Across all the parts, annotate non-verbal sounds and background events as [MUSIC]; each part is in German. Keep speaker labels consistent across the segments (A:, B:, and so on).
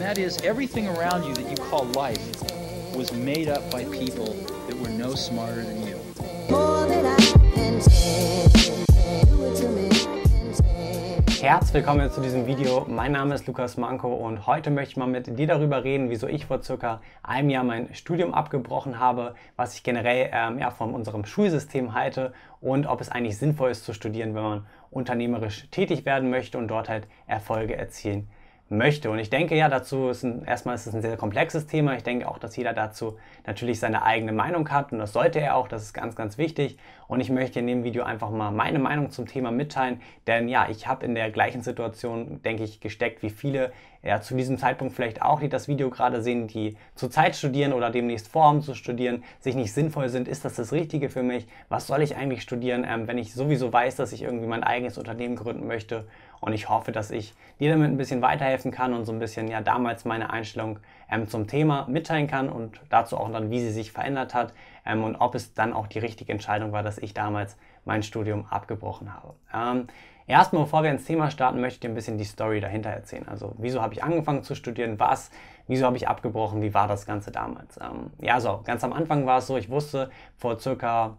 A: and that is everything around you that you call life was made up by people that were no smarter than you. Herzlich willkommen zu diesem Video. Mein Name ist Lukas Manko und heute möchte ich mal mit dir darüber reden, wieso ich vor circa einem Jahr mein Studium abgebrochen habe, was ich generell ähm, ja, von unserem Schulsystem halte und ob es eigentlich sinnvoll ist zu studieren, wenn man unternehmerisch tätig werden möchte und dort halt Erfolge erzielen möchte. Und ich denke ja dazu, ist ein, erstmal ist es ein sehr komplexes Thema. Ich denke auch, dass jeder dazu natürlich seine eigene Meinung hat und das sollte er auch, das ist ganz, ganz wichtig. Und ich möchte in dem Video einfach mal meine Meinung zum Thema mitteilen, denn ja, ich habe in der gleichen Situation, denke ich, gesteckt wie viele ja, zu diesem Zeitpunkt vielleicht auch, die das Video gerade sehen, die zurzeit studieren oder demnächst vorhaben zu studieren, sich nicht sinnvoll sind, ist das das Richtige für mich? Was soll ich eigentlich studieren, ähm, wenn ich sowieso weiß, dass ich irgendwie mein eigenes Unternehmen gründen möchte? Und ich hoffe, dass ich dir damit ein bisschen weiterhelfen kann und so ein bisschen ja damals meine Einstellung ähm, zum Thema mitteilen kann und dazu auch dann, wie sie sich verändert hat ähm, und ob es dann auch die richtige Entscheidung war, dass ich damals mein Studium abgebrochen habe. Ähm, Erstmal, bevor wir ins Thema starten, möchte ich dir ein bisschen die Story dahinter erzählen. Also, wieso habe ich angefangen zu studieren? Was? Wieso habe ich abgebrochen? Wie war das Ganze damals? Ähm, ja, so, ganz am Anfang war es so, ich wusste vor circa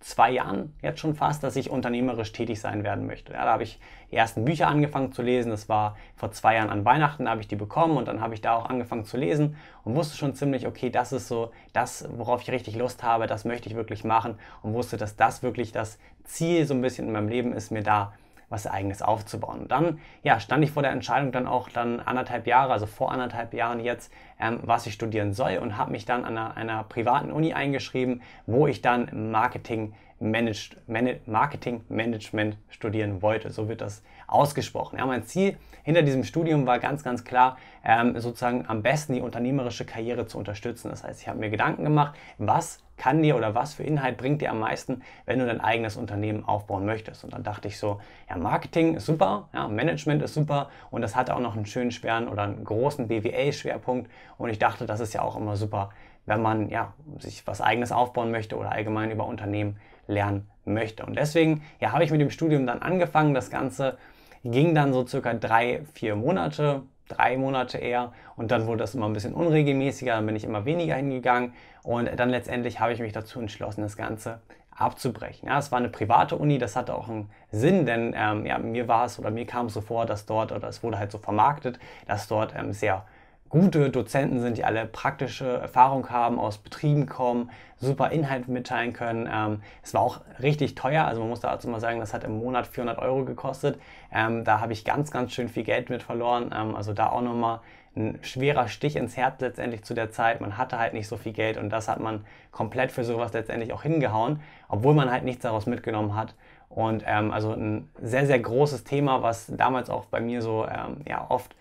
A: zwei Jahren jetzt schon fast, dass ich unternehmerisch tätig sein werden möchte. Ja, da habe ich die ersten Bücher angefangen zu lesen. Das war vor zwei Jahren an Weihnachten, da habe ich die bekommen und dann habe ich da auch angefangen zu lesen und wusste schon ziemlich, okay, das ist so das, worauf ich richtig Lust habe, das möchte ich wirklich machen und wusste, dass das wirklich das Ziel so ein bisschen in meinem Leben ist, mir da was eigenes aufzubauen. Und dann ja, stand ich vor der Entscheidung dann auch dann anderthalb Jahre, also vor anderthalb Jahren jetzt, ähm, was ich studieren soll und habe mich dann an einer, einer privaten Uni eingeschrieben, wo ich dann Marketing Managed, Managed, Marketing Management studieren wollte. So wird das ausgesprochen. Ja, mein Ziel hinter diesem Studium war ganz, ganz klar, ähm, sozusagen am besten die unternehmerische Karriere zu unterstützen. Das heißt, ich habe mir Gedanken gemacht, was kann dir oder was für Inhalt bringt dir am meisten, wenn du dein eigenes Unternehmen aufbauen möchtest. Und dann dachte ich so, ja, Marketing ist super, ja, Management ist super und das hat auch noch einen schönen schweren oder einen großen BWL-Schwerpunkt. Und ich dachte, das ist ja auch immer super, wenn man ja, sich was eigenes aufbauen möchte oder allgemein über Unternehmen lernen möchte. Und deswegen ja, habe ich mit dem Studium dann angefangen. Das Ganze ging dann so circa drei, vier Monate, drei Monate eher. Und dann wurde das immer ein bisschen unregelmäßiger, dann bin ich immer weniger hingegangen. Und dann letztendlich habe ich mich dazu entschlossen, das Ganze abzubrechen. Ja, es war eine private Uni, das hatte auch einen Sinn, denn ähm, ja, mir war es oder mir kam es so vor, dass dort, oder es wurde halt so vermarktet, dass dort ähm, sehr gute Dozenten sind, die alle praktische Erfahrung haben, aus Betrieben kommen, super Inhalt mitteilen können. Ähm, es war auch richtig teuer, also man muss dazu mal sagen, das hat im Monat 400 Euro gekostet. Ähm, da habe ich ganz, ganz schön viel Geld mit verloren. Ähm, also da auch nochmal ein schwerer Stich ins Herz letztendlich zu der Zeit. Man hatte halt nicht so viel Geld und das hat man komplett für sowas letztendlich auch hingehauen, obwohl man halt nichts daraus mitgenommen hat. Und ähm, also ein sehr, sehr großes Thema, was damals auch bei mir so ähm, ja, oft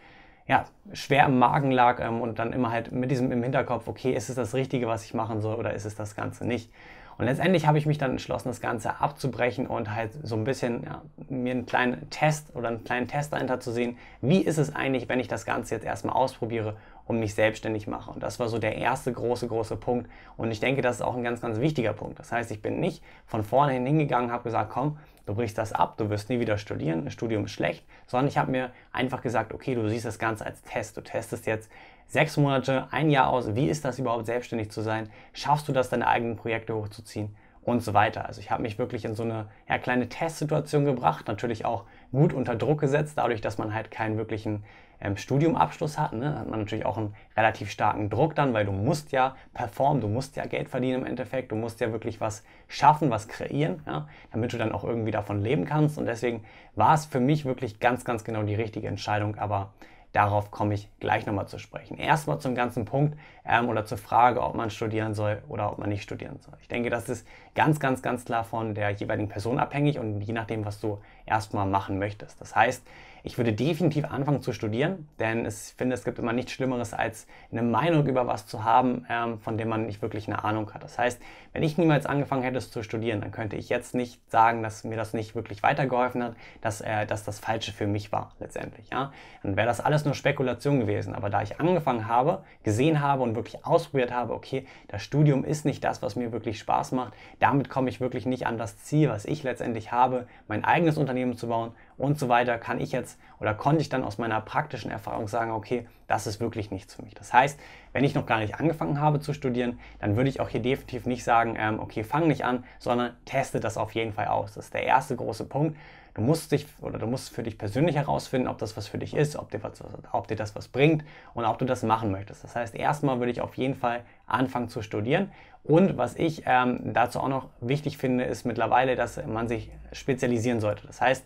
A: ja, schwer im Magen lag ähm, und dann immer halt mit diesem im Hinterkopf, okay, ist es das Richtige, was ich machen soll oder ist es das Ganze nicht? Und letztendlich habe ich mich dann entschlossen, das Ganze abzubrechen und halt so ein bisschen ja, mir einen kleinen Test oder einen kleinen Test dahinter zu sehen, wie ist es eigentlich, wenn ich das Ganze jetzt erstmal ausprobiere und mich selbstständig mache. Und das war so der erste große, große Punkt. Und ich denke, das ist auch ein ganz, ganz wichtiger Punkt. Das heißt, ich bin nicht von vornherein hingegangen, habe gesagt, komm, du brichst das ab, du wirst nie wieder studieren, ein Studium ist schlecht, sondern ich habe mir einfach gesagt, okay, du siehst das Ganze als Test. Du testest jetzt, sechs Monate, ein Jahr aus? Wie ist das überhaupt, selbstständig zu sein? Schaffst du das, deine eigenen Projekte hochzuziehen? Und so weiter. Also ich habe mich wirklich in so eine ja, kleine Testsituation gebracht, natürlich auch gut unter Druck gesetzt, dadurch, dass man halt keinen wirklichen ähm, Studiumabschluss hat, ne, hat man natürlich auch einen relativ starken Druck dann, weil du musst ja performen, du musst ja Geld verdienen im Endeffekt, du musst ja wirklich was schaffen, was kreieren, ja, damit du dann auch irgendwie davon leben kannst. Und deswegen war es für mich wirklich ganz, ganz genau die richtige Entscheidung. Aber Darauf komme ich gleich nochmal zu sprechen. Erstmal zum ganzen Punkt ähm, oder zur Frage, ob man studieren soll oder ob man nicht studieren soll. Ich denke, das ist ganz, ganz, ganz klar von der jeweiligen Person abhängig und je nachdem, was du erstmal machen möchtest. Das heißt, ich würde definitiv anfangen zu studieren, denn es, ich finde, es gibt immer nichts Schlimmeres, als eine Meinung über was zu haben, ähm, von dem man nicht wirklich eine Ahnung hat. Das heißt, wenn ich niemals angefangen hätte zu studieren, dann könnte ich jetzt nicht sagen, dass mir das nicht wirklich weitergeholfen hat, dass, äh, dass das Falsche für mich war letztendlich. Ja? Dann wäre das alles nur Spekulation gewesen. Aber da ich angefangen habe, gesehen habe und wirklich ausprobiert habe, okay, das Studium ist nicht das, was mir wirklich Spaß macht, damit komme ich wirklich nicht an das Ziel, was ich letztendlich habe, mein eigenes Unternehmen zu bauen und so weiter, kann ich jetzt oder konnte ich dann aus meiner praktischen Erfahrung sagen, okay, das ist wirklich nichts für mich. Das heißt, wenn ich noch gar nicht angefangen habe zu studieren, dann würde ich auch hier definitiv nicht sagen, ähm, okay, fang nicht an, sondern teste das auf jeden Fall aus. Das ist der erste große Punkt. Du musst dich oder du musst für dich persönlich herausfinden, ob das was für dich ist, ob dir, was, ob dir das was bringt und ob du das machen möchtest. Das heißt, erstmal würde ich auf jeden Fall anfangen zu studieren. Und was ich ähm, dazu auch noch wichtig finde, ist mittlerweile, dass man sich spezialisieren sollte. Das heißt,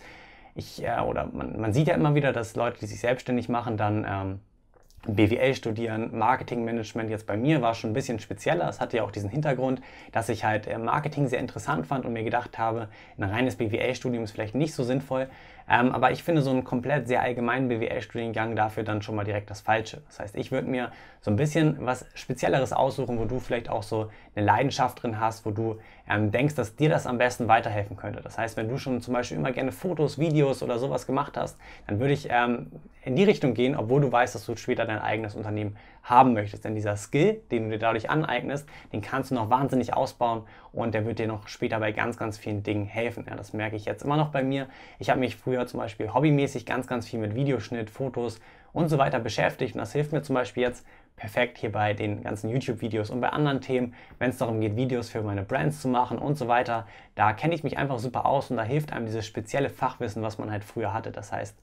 A: ich, ja, äh, oder man, man, sieht ja immer wieder, dass Leute, die sich selbstständig machen, dann ähm, BWL studieren, Marketingmanagement jetzt bei mir war schon ein bisschen spezieller. Es hatte ja auch diesen Hintergrund, dass ich halt äh, Marketing sehr interessant fand und mir gedacht habe, ein reines BWL-Studium ist vielleicht nicht so sinnvoll, ähm, aber ich finde so einen komplett sehr allgemeinen BWL-Studiengang dafür dann schon mal direkt das Falsche. Das heißt, ich würde mir so ein bisschen was Spezielleres aussuchen, wo du vielleicht auch so eine Leidenschaft drin hast, wo du ähm, denkst, dass dir das am besten weiterhelfen könnte. Das heißt, wenn du schon zum Beispiel immer gerne Fotos, Videos oder sowas gemacht hast, dann würde ich ähm, in die Richtung gehen, obwohl du weißt, dass du später dein eigenes Unternehmen haben möchtest. Denn dieser Skill, den du dir dadurch aneignest, den kannst du noch wahnsinnig ausbauen und der wird dir noch später bei ganz, ganz vielen Dingen helfen. Ja, das merke ich jetzt immer noch bei mir. Ich habe mich früher zum Beispiel hobbymäßig ganz, ganz viel mit Videoschnitt, Fotos und so weiter beschäftigt und das hilft mir zum Beispiel jetzt perfekt hier bei den ganzen YouTube-Videos und bei anderen Themen, wenn es darum geht, Videos für meine Brands zu machen und so weiter. Da kenne ich mich einfach super aus und da hilft einem dieses spezielle Fachwissen, was man halt früher hatte. Das heißt,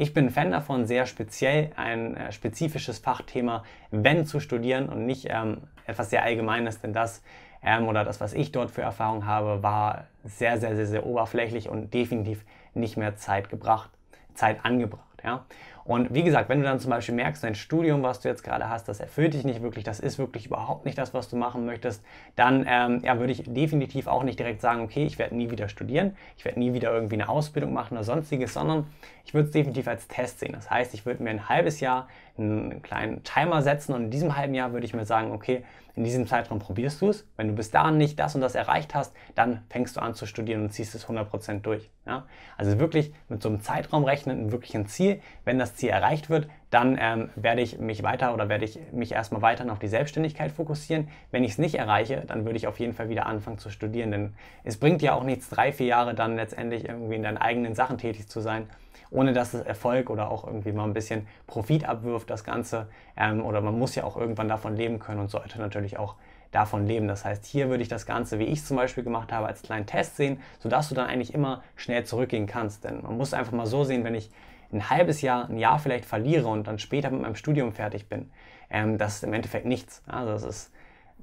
A: ich bin Fan davon, sehr speziell ein äh, spezifisches Fachthema, wenn zu studieren und nicht ähm, etwas sehr Allgemeines, denn das ähm, oder das, was ich dort für Erfahrung habe, war sehr, sehr, sehr, sehr oberflächlich und definitiv nicht mehr Zeit gebracht, Zeit angebracht. Ja? Und wie gesagt, wenn du dann zum Beispiel merkst, dein Studium, was du jetzt gerade hast, das erfüllt dich nicht wirklich, das ist wirklich überhaupt nicht das, was du machen möchtest, dann ähm, ja, würde ich definitiv auch nicht direkt sagen, okay, ich werde nie wieder studieren, ich werde nie wieder irgendwie eine Ausbildung machen oder sonstiges, sondern ich würde es definitiv als Test sehen. Das heißt, ich würde mir ein halbes Jahr einen kleinen Timer setzen und in diesem halben Jahr würde ich mir sagen, okay, in diesem Zeitraum probierst du es. Wenn du bis dahin nicht das und das erreicht hast, dann fängst du an zu studieren und ziehst es 100% durch. Ja? Also wirklich mit so einem Zeitraum rechnen, wirklich ein Ziel. Wenn das Ziel erreicht wird, dann ähm, werde ich mich weiter oder werde ich mich erstmal weiter auf die Selbstständigkeit fokussieren. Wenn ich es nicht erreiche, dann würde ich auf jeden Fall wieder anfangen zu studieren, denn es bringt ja auch nichts, drei, vier Jahre dann letztendlich irgendwie in deinen eigenen Sachen tätig zu sein, ohne dass es Erfolg oder auch irgendwie mal ein bisschen Profit abwirft, das Ganze. Ähm, oder man muss ja auch irgendwann davon leben können und sollte natürlich auch davon leben. Das heißt, hier würde ich das Ganze, wie ich es zum Beispiel gemacht habe, als kleinen Test sehen, sodass du dann eigentlich immer schnell zurückgehen kannst. Denn man muss einfach mal so sehen, wenn ich ein halbes Jahr, ein Jahr vielleicht verliere und dann später mit meinem Studium fertig bin, ähm, das ist im Endeffekt nichts. Also das ist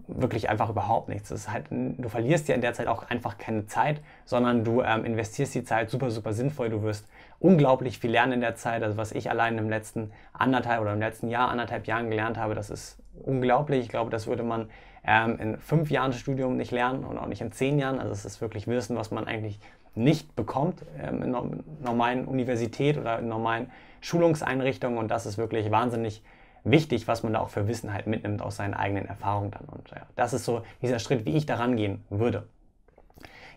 A: wirklich einfach überhaupt nichts. Das ist halt, du verlierst ja in der Zeit auch einfach keine Zeit, sondern du ähm, investierst die Zeit super, super sinnvoll. Du wirst unglaublich viel lernen in der Zeit. Also was ich allein im letzten anderthalb oder im letzten Jahr, anderthalb Jahren gelernt habe, das ist unglaublich. Ich glaube, das würde man ähm, in fünf Jahren Studium nicht lernen und auch nicht in zehn Jahren. Also es ist wirklich Wissen, was man eigentlich nicht bekommt ähm, in normalen Universität oder in normalen Schulungseinrichtungen. Und das ist wirklich wahnsinnig wichtig, was man da auch für Wissen halt mitnimmt aus seinen eigenen Erfahrungen dann. Und ja, das ist so dieser Schritt, wie ich daran gehen würde.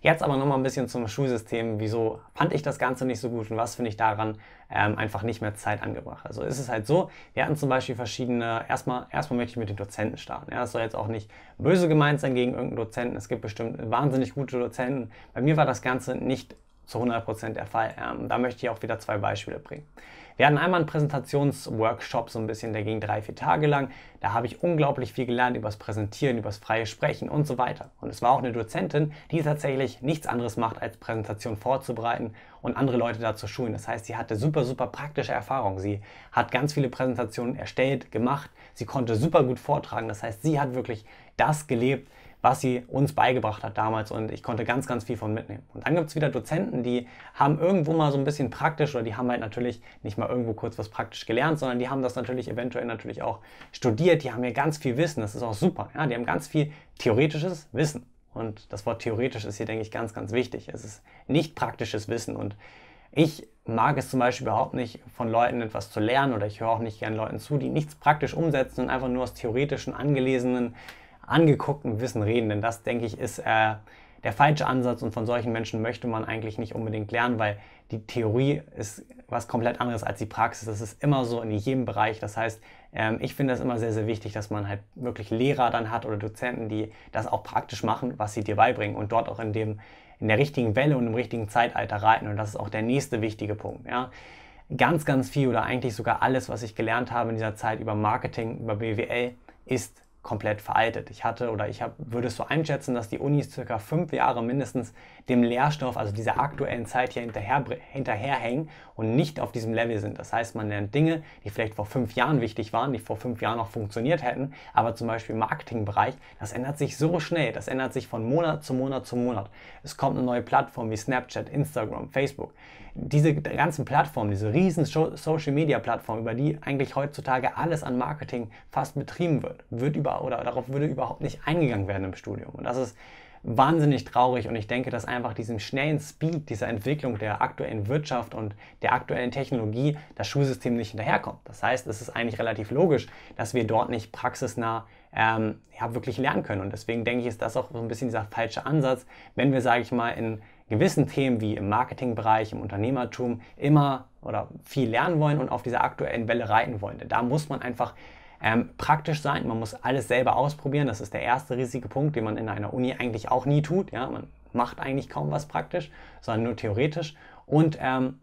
A: Jetzt aber nochmal ein bisschen zum Schulsystem. Wieso fand ich das Ganze nicht so gut und was finde ich daran ähm, einfach nicht mehr Zeit angebracht? Also ist es halt so, wir hatten zum Beispiel verschiedene, erstmal, erstmal möchte ich mit den Dozenten starten. Ja, das soll jetzt auch nicht böse gemeint sein gegen irgendeinen Dozenten. Es gibt bestimmt wahnsinnig gute Dozenten. Bei mir war das Ganze nicht zu 100% der Fall. Ähm, da möchte ich auch wieder zwei Beispiele bringen. Wir hatten einmal einen Präsentationsworkshop, so ein bisschen, der ging drei, vier Tage lang. Da habe ich unglaublich viel gelernt über das Präsentieren, über das freie Sprechen und so weiter. Und es war auch eine Dozentin, die tatsächlich nichts anderes macht, als Präsentation vorzubereiten und andere Leute dazu schulen. Das heißt, sie hatte super, super praktische Erfahrung. Sie hat ganz viele Präsentationen erstellt, gemacht. Sie konnte super gut vortragen. Das heißt, sie hat wirklich das gelebt, was sie uns beigebracht hat damals und ich konnte ganz, ganz viel von mitnehmen. Und dann gibt es wieder Dozenten, die haben irgendwo mal so ein bisschen praktisch oder die haben halt natürlich nicht mal irgendwo kurz was praktisch gelernt, sondern die haben das natürlich eventuell natürlich auch studiert, die haben ja ganz viel Wissen, das ist auch super, ja, die haben ganz viel theoretisches Wissen. Und das Wort theoretisch ist hier, denke ich, ganz, ganz wichtig. Es ist nicht praktisches Wissen und ich mag es zum Beispiel überhaupt nicht, von Leuten etwas zu lernen oder ich höre auch nicht gern Leuten zu, die nichts praktisch umsetzen und einfach nur aus theoretischen, angelesenen angeguckten Wissen reden, denn das, denke ich, ist äh, der falsche Ansatz und von solchen Menschen möchte man eigentlich nicht unbedingt lernen, weil die Theorie ist was komplett anderes als die Praxis. Das ist immer so in jedem Bereich. Das heißt, ähm, ich finde es immer sehr, sehr wichtig, dass man halt wirklich Lehrer dann hat oder Dozenten, die das auch praktisch machen, was sie dir beibringen und dort auch in, dem, in der richtigen Welle und im richtigen Zeitalter reiten. Und das ist auch der nächste wichtige Punkt. Ja? Ganz, ganz viel oder eigentlich sogar alles, was ich gelernt habe in dieser Zeit über Marketing, über BWL, ist komplett veraltet. Ich hatte oder ich hab, würde es so einschätzen, dass die Unis circa fünf Jahre mindestens dem Lehrstoff, also dieser aktuellen Zeit hier hinterher, hinterherhängen und nicht auf diesem Level sind. Das heißt, man lernt Dinge, die vielleicht vor fünf Jahren wichtig waren, die vor fünf Jahren noch funktioniert hätten, aber zum Beispiel im Marketingbereich, das ändert sich so schnell, das ändert sich von Monat zu Monat zu Monat. Es kommt eine neue Plattform wie Snapchat, Instagram, Facebook diese ganzen Plattformen, diese riesen Social Media Plattformen, über die eigentlich heutzutage alles an Marketing fast betrieben wird, wird über oder darauf würde überhaupt nicht eingegangen werden im Studium. Und das ist wahnsinnig traurig und ich denke, dass einfach diesem schnellen Speed dieser Entwicklung der aktuellen Wirtschaft und der aktuellen Technologie das Schulsystem nicht hinterherkommt. Das heißt, es ist eigentlich relativ logisch, dass wir dort nicht praxisnah ähm, ja, wirklich lernen können. Und deswegen denke ich, ist das auch so ein bisschen dieser falsche Ansatz, wenn wir, sage ich mal, in gewissen Themen wie im Marketingbereich, im Unternehmertum immer oder viel lernen wollen und auf dieser aktuellen Welle reiten wollen. Denn Da muss man einfach ähm, praktisch sein, man muss alles selber ausprobieren. Das ist der erste riesige Punkt, den man in einer Uni eigentlich auch nie tut. Ja? Man macht eigentlich kaum was praktisch, sondern nur theoretisch. Und ähm,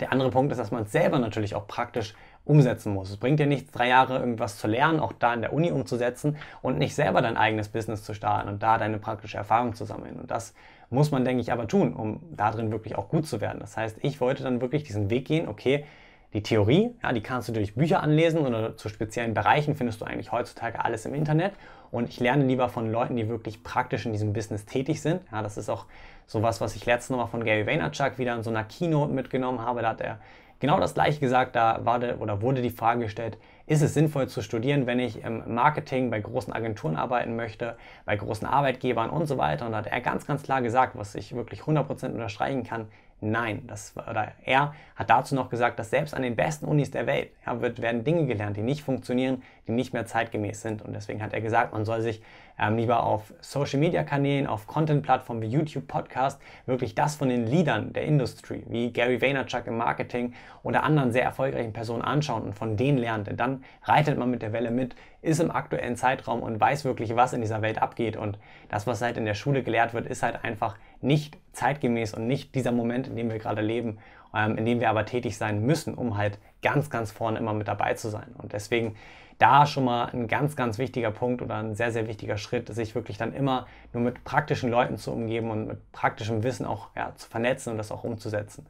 A: der andere Punkt ist, dass man es selber natürlich auch praktisch umsetzen muss. Es bringt dir nichts, drei Jahre irgendwas zu lernen, auch da in der Uni umzusetzen und nicht selber dein eigenes Business zu starten und da deine praktische Erfahrung zu sammeln. Und das muss man, denke ich, aber tun, um darin wirklich auch gut zu werden. Das heißt, ich wollte dann wirklich diesen Weg gehen, okay, die Theorie, ja, die kannst du durch Bücher anlesen oder zu speziellen Bereichen findest du eigentlich heutzutage alles im Internet. Und ich lerne lieber von Leuten, die wirklich praktisch in diesem Business tätig sind. Ja, das ist auch sowas, was ich letztes Mal von Gary Vaynerchuk wieder in so einer Keynote mitgenommen habe. Da hat er genau das gleiche gesagt, da war de, oder wurde die Frage gestellt, ist es sinnvoll zu studieren, wenn ich im Marketing bei großen Agenturen arbeiten möchte, bei großen Arbeitgebern und so weiter. Und da hat er ganz, ganz klar gesagt, was ich wirklich 100% unterstreichen kann, nein. Das, oder er hat dazu noch gesagt, dass selbst an den besten Unis der Welt ja, wird, werden Dinge gelernt, die nicht funktionieren, die nicht mehr zeitgemäß sind. Und deswegen hat er gesagt, man soll sich ähm, lieber auf Social-Media-Kanälen, auf Content-Plattformen wie YouTube, Podcast, wirklich das von den Leadern der Industrie, wie Gary Vaynerchuk im Marketing oder anderen sehr erfolgreichen Personen anschauen und von denen lernen. Denn dann reitet man mit der Welle mit, ist im aktuellen Zeitraum und weiß wirklich, was in dieser Welt abgeht. Und das, was halt in der Schule gelehrt wird, ist halt einfach nicht zeitgemäß und nicht dieser Moment, in dem wir gerade leben, ähm, in dem wir aber tätig sein müssen, um halt ganz, ganz vorne immer mit dabei zu sein. Und deswegen da schon mal ein ganz, ganz wichtiger Punkt oder ein sehr, sehr wichtiger Schritt, sich wirklich dann immer nur mit praktischen Leuten zu umgeben und mit praktischem Wissen auch ja, zu vernetzen und das auch umzusetzen.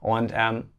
A: Und ähm,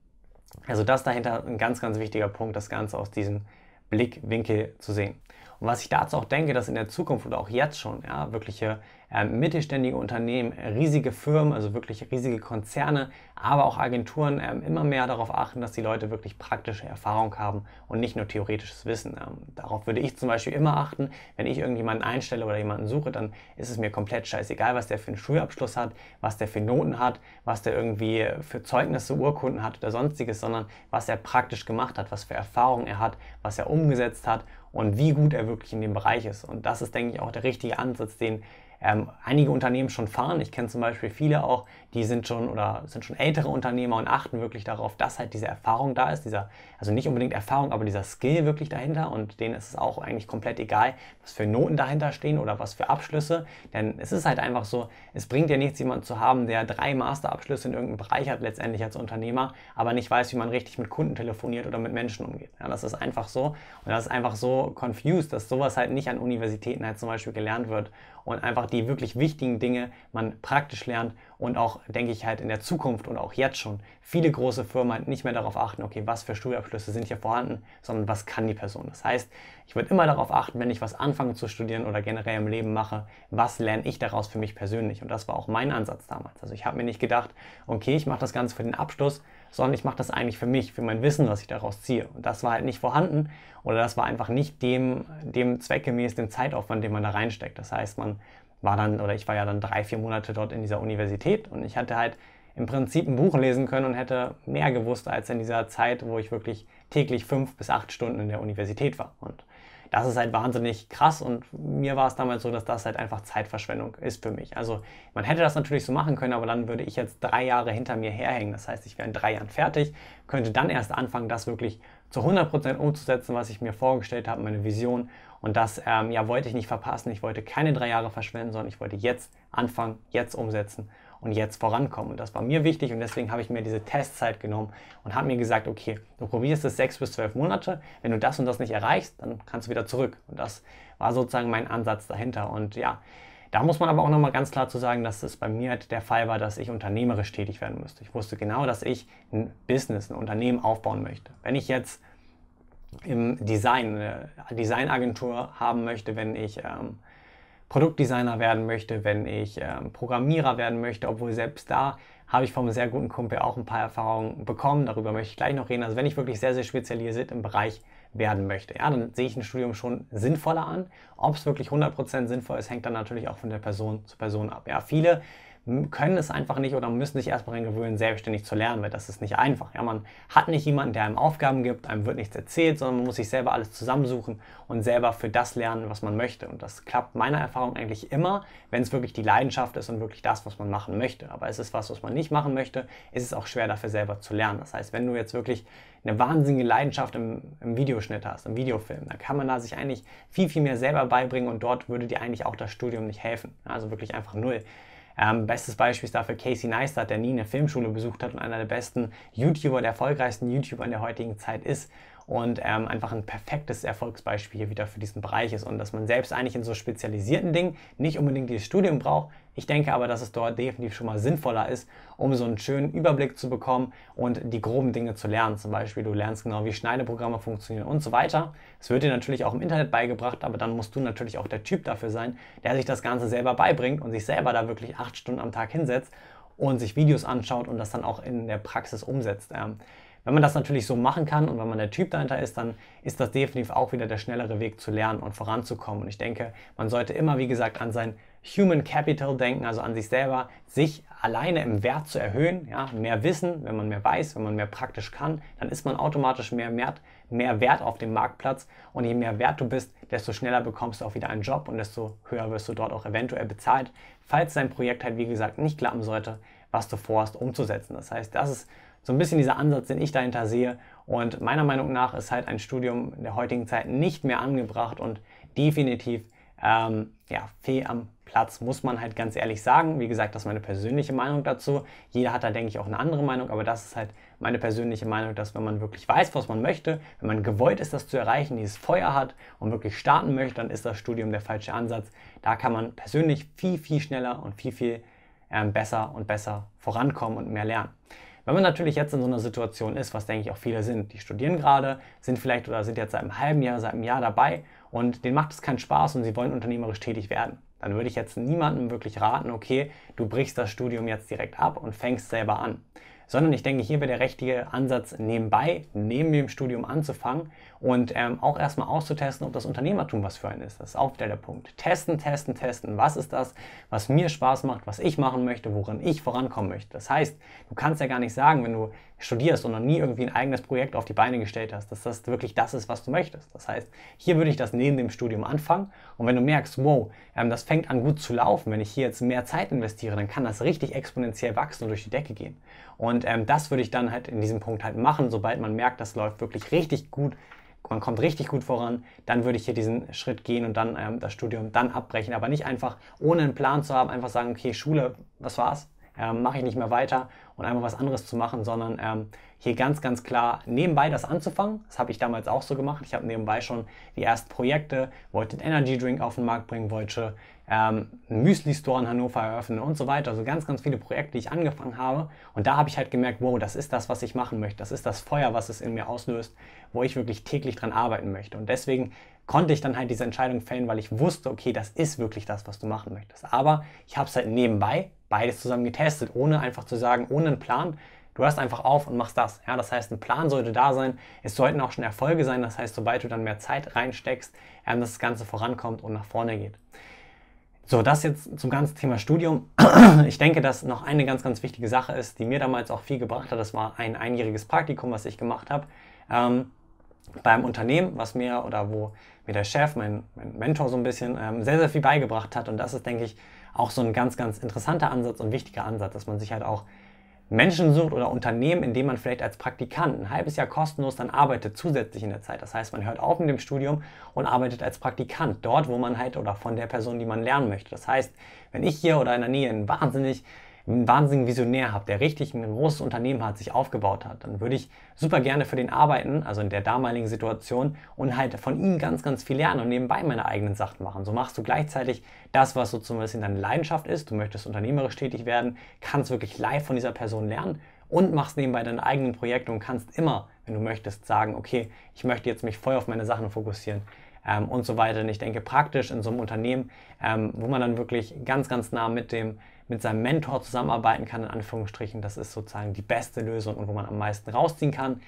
A: also das dahinter ein ganz, ganz wichtiger Punkt, das Ganze aus diesem Blickwinkel zu sehen. Und was ich dazu auch denke, dass in der Zukunft oder auch jetzt schon ja, wirkliche äh, mittelständige Unternehmen, riesige Firmen, also wirklich riesige Konzerne, aber auch Agenturen ähm, immer mehr darauf achten, dass die Leute wirklich praktische Erfahrung haben und nicht nur theoretisches Wissen. Ähm, darauf würde ich zum Beispiel immer achten, wenn ich irgendjemanden einstelle oder jemanden suche, dann ist es mir komplett scheißegal, was der für einen Schulabschluss hat, was der für Noten hat, was der irgendwie für Zeugnisse, Urkunden hat oder sonstiges, sondern was er praktisch gemacht hat, was für Erfahrungen er hat, was er umgesetzt hat und wie gut er wirklich in dem Bereich ist. Und das ist, denke ich, auch der richtige Ansatz, den ähm, einige Unternehmen schon fahren. Ich kenne zum Beispiel viele auch, die sind schon oder sind schon ältere Unternehmer und achten wirklich darauf, dass halt diese Erfahrung da ist, dieser, also nicht unbedingt Erfahrung, aber dieser Skill wirklich dahinter und denen ist es auch eigentlich komplett egal, was für Noten dahinter stehen oder was für Abschlüsse, denn es ist halt einfach so, es bringt ja nichts, jemanden zu haben, der drei Masterabschlüsse in irgendeinem Bereich hat letztendlich als Unternehmer, aber nicht weiß, wie man richtig mit Kunden telefoniert oder mit Menschen umgeht. Ja, das ist einfach so und das ist einfach so confused, dass sowas halt nicht an Universitäten halt zum Beispiel gelernt wird und einfach die wirklich wichtigen Dinge man praktisch lernt und auch, denke ich, halt in der Zukunft und auch jetzt schon viele große Firmen halt nicht mehr darauf achten, okay, was für Studienabschlüsse sind hier vorhanden, sondern was kann die Person. Das heißt, ich würde immer darauf achten, wenn ich was anfange zu studieren oder generell im Leben mache, was lerne ich daraus für mich persönlich? Und das war auch mein Ansatz damals. Also ich habe mir nicht gedacht, okay, ich mache das Ganze für den Abschluss, sondern ich mache das eigentlich für mich, für mein Wissen, was ich daraus ziehe. Und das war halt nicht vorhanden oder das war einfach nicht dem, dem zweckgemäß, dem Zeitaufwand, den man da reinsteckt. Das heißt, man war dann, oder ich war ja dann drei, vier Monate dort in dieser Universität und ich hatte halt im Prinzip ein Buch lesen können und hätte mehr gewusst als in dieser Zeit, wo ich wirklich täglich fünf bis acht Stunden in der Universität war. Und das ist halt wahnsinnig krass und mir war es damals so, dass das halt einfach Zeitverschwendung ist für mich. Also man hätte das natürlich so machen können, aber dann würde ich jetzt drei Jahre hinter mir herhängen. Das heißt, ich wäre in drei Jahren fertig, könnte dann erst anfangen, das wirklich zu 100% umzusetzen, was ich mir vorgestellt habe, meine Vision. Und das ähm, ja, wollte ich nicht verpassen. Ich wollte keine drei Jahre verschwenden, sondern ich wollte jetzt anfangen, jetzt umsetzen und jetzt vorankommen. Und das war mir wichtig und deswegen habe ich mir diese Testzeit genommen und habe mir gesagt, okay, du probierst es sechs bis zwölf Monate. Wenn du das und das nicht erreichst, dann kannst du wieder zurück. Und das war sozusagen mein Ansatz dahinter. Und ja, da muss man aber auch nochmal ganz klar zu sagen, dass es bei mir halt der Fall war, dass ich unternehmerisch tätig werden müsste. Ich wusste genau, dass ich ein Business, ein Unternehmen aufbauen möchte. Wenn ich jetzt im Design eine äh, Designagentur haben möchte, wenn ich ähm, Produktdesigner werden möchte, wenn ich ähm, Programmierer werden möchte, obwohl selbst da habe ich vom sehr guten Kumpel auch ein paar Erfahrungen bekommen. Darüber möchte ich gleich noch reden. Also wenn ich wirklich sehr, sehr spezialisiert im Bereich werden möchte, ja, dann sehe ich ein Studium schon sinnvoller an. Ob es wirklich 100% sinnvoll ist, hängt dann natürlich auch von der Person zu Person ab. Ja, viele können es einfach nicht oder müssen sich erstmal daran gewöhnen, selbstständig zu lernen, weil das ist nicht einfach. Ja, man hat nicht jemanden, der einem Aufgaben gibt, einem wird nichts erzählt, sondern man muss sich selber alles zusammensuchen und selber für das lernen, was man möchte. Und das klappt meiner Erfahrung eigentlich immer, wenn es wirklich die Leidenschaft ist und wirklich das, was man machen möchte. Aber es ist was, was man nicht machen möchte, ist es auch schwer dafür selber zu lernen. Das heißt, wenn du jetzt wirklich eine wahnsinnige Leidenschaft im, im Videoschnitt hast, im Videofilm, dann kann man da sich eigentlich viel, viel mehr selber beibringen und dort würde dir eigentlich auch das Studium nicht helfen. Also wirklich einfach null. Ähm, bestes Beispiel ist dafür Casey Neistat, der nie eine Filmschule besucht hat und einer der besten YouTuber, der erfolgreichsten YouTuber in der heutigen Zeit ist und ähm, einfach ein perfektes Erfolgsbeispiel hier wieder für diesen Bereich ist und dass man selbst eigentlich in so spezialisierten Dingen nicht unbedingt dieses Studium braucht. Ich denke aber, dass es dort definitiv schon mal sinnvoller ist, um so einen schönen Überblick zu bekommen und die groben Dinge zu lernen. Zum Beispiel, du lernst genau, wie Schneideprogramme funktionieren und so weiter. Es wird dir natürlich auch im Internet beigebracht, aber dann musst du natürlich auch der Typ dafür sein, der sich das Ganze selber beibringt und sich selber da wirklich acht Stunden am Tag hinsetzt und sich Videos anschaut und das dann auch in der Praxis umsetzt. Ähm, wenn man das natürlich so machen kann und wenn man der Typ dahinter ist, dann ist das definitiv auch wieder der schnellere Weg zu lernen und voranzukommen. Und ich denke, man sollte immer, wie gesagt, an sein Human Capital denken, also an sich selber, sich alleine im Wert zu erhöhen. Ja, mehr Wissen, wenn man mehr weiß, wenn man mehr praktisch kann, dann ist man automatisch mehr, mehr, mehr Wert auf dem Marktplatz. Und je mehr Wert du bist, desto schneller bekommst du auch wieder einen Job und desto höher wirst du dort auch eventuell bezahlt, falls dein Projekt halt, wie gesagt, nicht klappen sollte, was du vorhast umzusetzen. Das heißt, das ist so ein bisschen dieser Ansatz, den ich dahinter sehe. Und meiner Meinung nach ist halt ein Studium in der heutigen Zeit nicht mehr angebracht und definitiv ähm, ja, fehl am Platz, muss man halt ganz ehrlich sagen. Wie gesagt, das ist meine persönliche Meinung dazu. Jeder hat da, denke ich, auch eine andere Meinung, aber das ist halt meine persönliche Meinung, dass wenn man wirklich weiß, was man möchte, wenn man gewollt ist, das zu erreichen, dieses Feuer hat und wirklich starten möchte, dann ist das Studium der falsche Ansatz. Da kann man persönlich viel, viel schneller und viel, viel ähm, besser und besser vorankommen und mehr lernen. Wenn man natürlich jetzt in so einer Situation ist, was denke ich auch viele sind, die studieren gerade, sind vielleicht oder sind jetzt seit einem halben Jahr, seit einem Jahr dabei und denen macht es keinen Spaß und sie wollen unternehmerisch tätig werden, dann würde ich jetzt niemandem wirklich raten, okay, du brichst das Studium jetzt direkt ab und fängst selber an. Sondern ich denke, hier wäre der richtige Ansatz, nebenbei, neben dem Studium anzufangen und ähm, auch erstmal auszutesten, ob das Unternehmertum was für einen ist. Das ist auch wieder der Punkt. Testen, testen, testen. Was ist das, was mir Spaß macht, was ich machen möchte, worin ich vorankommen möchte? Das heißt, du kannst ja gar nicht sagen, wenn du studierst und noch nie irgendwie ein eigenes Projekt auf die Beine gestellt hast, dass das wirklich das ist, was du möchtest. Das heißt, hier würde ich das neben dem Studium anfangen und wenn du merkst, wow, ähm, das fängt an gut zu laufen, wenn ich hier jetzt mehr Zeit investiere, dann kann das richtig exponentiell wachsen und durch die Decke gehen. Und ähm, das würde ich dann halt in diesem Punkt halt machen, sobald man merkt, das läuft wirklich richtig gut man kommt richtig gut voran, dann würde ich hier diesen Schritt gehen und dann ähm, das Studium dann abbrechen. Aber nicht einfach ohne einen Plan zu haben, einfach sagen, okay, Schule, was war's? Ähm, mache ich nicht mehr weiter und einmal was anderes zu machen, sondern ähm, hier ganz, ganz klar nebenbei das anzufangen. Das habe ich damals auch so gemacht. Ich habe nebenbei schon die ersten Projekte, wollte den Energy Drink auf den Markt bringen, wollte ähm, Müsli-Store in Hannover eröffnen und so weiter. Also ganz, ganz viele Projekte, die ich angefangen habe. Und da habe ich halt gemerkt, wow, das ist das, was ich machen möchte. Das ist das Feuer, was es in mir auslöst, wo ich wirklich täglich dran arbeiten möchte. Und deswegen konnte ich dann halt diese Entscheidung fällen, weil ich wusste, okay, das ist wirklich das, was du machen möchtest. Aber ich habe es halt nebenbei beides zusammen getestet, ohne einfach zu sagen, ohne einen Plan. Du hörst einfach auf und machst das. Ja, das heißt, ein Plan sollte da sein. Es sollten auch schon Erfolge sein. Das heißt, sobald du dann mehr Zeit reinsteckst, ähm, dass das Ganze vorankommt und nach vorne geht. So, das jetzt zum ganzen Thema Studium. [CLEARS THROAT] Ich denke, dass noch eine ganz, ganz wichtige Sache ist, die mir damals auch viel gebracht hat. Das war ein einjähriges Praktikum, was ich gemacht habe. Ähm, beim Unternehmen, was mir oder wo mir der Chef, mein, mein Mentor so ein bisschen ähm, sehr, sehr viel beigebracht hat. Und das ist, denke ich, auch so ein ganz, ganz interessanter Ansatz und wichtiger Ansatz, dass man sich halt auch Menschen sucht oder Unternehmen, in dem man vielleicht als Praktikant ein halbes Jahr kostenlos dann arbeitet, zusätzlich in der Zeit. Das heißt, man hört auf mit dem Studium und arbeitet als Praktikant dort, wo man halt oder von der Person, die man lernen möchte. Das heißt, wenn ich hier oder in der Nähe einen wahnsinnig Mhm. wahnsinnigen Visionär habt, der richtig ein großes Unternehmen hat, sich aufgebaut hat, dann würde ich super gerne für den arbeiten, also in der damaligen Situation, und halt von ihm ganz, ganz viel lernen und nebenbei meine eigenen Sachen machen. So machst du gleichzeitig das, was so zum Beispiel deine Leidenschaft ist. Du möchtest unternehmerisch tätig werden, kannst wirklich live von dieser Person lernen und machst nebenbei deine eigenen Projekte und kannst immer, wenn du möchtest, sagen, okay, ich möchte jetzt mich voll auf meine Sachen fokussieren. Ähm, und so weiter. Und ich denke, praktisch in so einem Unternehmen, ähm, wo man dann wirklich ganz, ganz nah mit dem mit seinem Mentor zusammenarbeiten kann, in Anführungsstrichen, das ist sozusagen die beste Lösung und wo man am meisten rausziehen kann.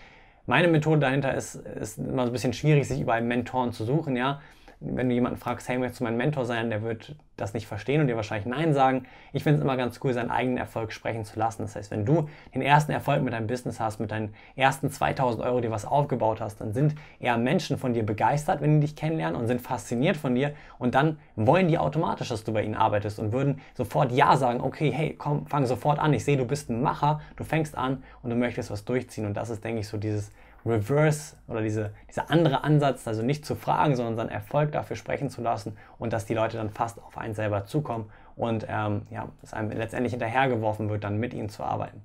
A: Meine Methode dahinter ist, ist immer so ein bisschen schwierig, sich über einen Mentoren zu suchen, ja wenn du jemanden fragst, hey, möchtest du mein Mentor sein, der wird das nicht verstehen und dir wahrscheinlich Nein sagen. Ich finde es immer ganz cool, seinen eigenen Erfolg sprechen zu lassen. Das heißt, wenn du den ersten Erfolg mit deinem Business hast, mit deinen ersten 2000 Euro, dir was aufgebaut hast, dann sind eher Menschen von dir begeistert, wenn die dich kennenlernen und sind fasziniert von dir und dann wollen die automatisch, dass du bei ihnen arbeitest und würden sofort Ja sagen, okay, hey, komm, fang sofort an. Ich sehe, du bist ein Macher, du fängst an und du möchtest was durchziehen. Und das ist, denke ich, so dieses Reverse oder diese, dieser andere Ansatz, also nicht zu fragen, sondern seinen Erfolg dafür sprechen zu lassen und dass die Leute dann fast auf einen selber zukommen und ähm, ja, es einem letztendlich hinterhergeworfen wird, dann mit ihnen zu arbeiten.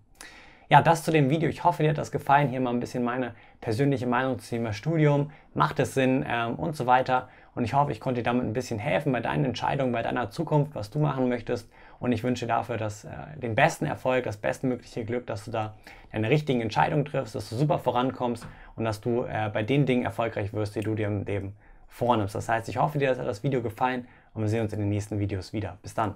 A: Ja, das zu dem Video. Ich hoffe, dir hat das gefallen. Hier mal ein bisschen meine persönliche Meinung zum Thema Studium. Macht es Sinn ähm, und so weiter. Und ich hoffe, ich konnte dir damit ein bisschen helfen bei deinen Entscheidungen, bei deiner Zukunft, was du machen möchtest. Und ich wünsche dafür dass, äh, den besten Erfolg, das bestmögliche Glück, dass du da deine richtigen Entscheidungen triffst, dass du super vorankommst und dass du äh, bei den Dingen erfolgreich wirst, die du dir im Leben vornimmst. Das heißt, ich hoffe, dir hat das Video gefallen und wir sehen uns in den nächsten Videos wieder. Bis dann.